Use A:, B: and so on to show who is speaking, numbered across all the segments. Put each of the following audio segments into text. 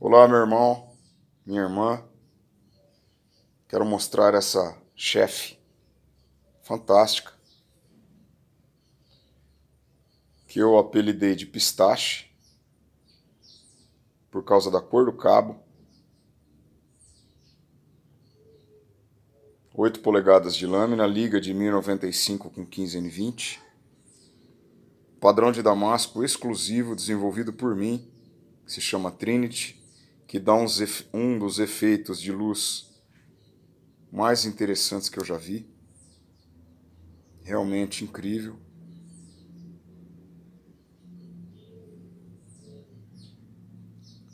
A: Olá, meu irmão, minha irmã. Quero mostrar essa chefe fantástica que eu apelidei de pistache por causa da cor do cabo. 8 polegadas de lâmina, liga de 1095 com 15N20. Padrão de damasco exclusivo desenvolvido por mim, que se chama Trinity que dá um dos efeitos de luz mais interessantes que eu já vi. Realmente incrível.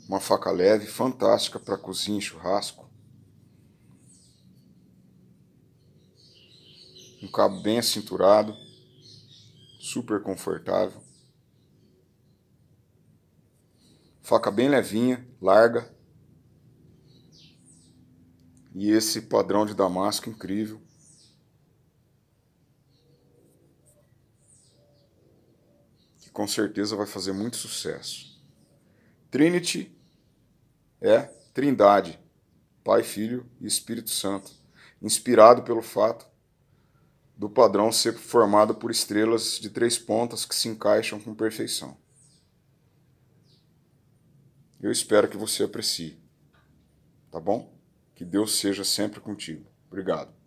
A: Uma faca leve, fantástica para cozinha e churrasco. Um cabo bem acinturado, super confortável. faca bem levinha, larga. E esse padrão de damasco incrível. Que com certeza vai fazer muito sucesso. Trinity é Trindade, Pai, Filho e Espírito Santo, inspirado pelo fato do padrão ser formado por estrelas de três pontas que se encaixam com perfeição. Eu espero que você aprecie. Tá bom? Que Deus seja sempre contigo. Obrigado.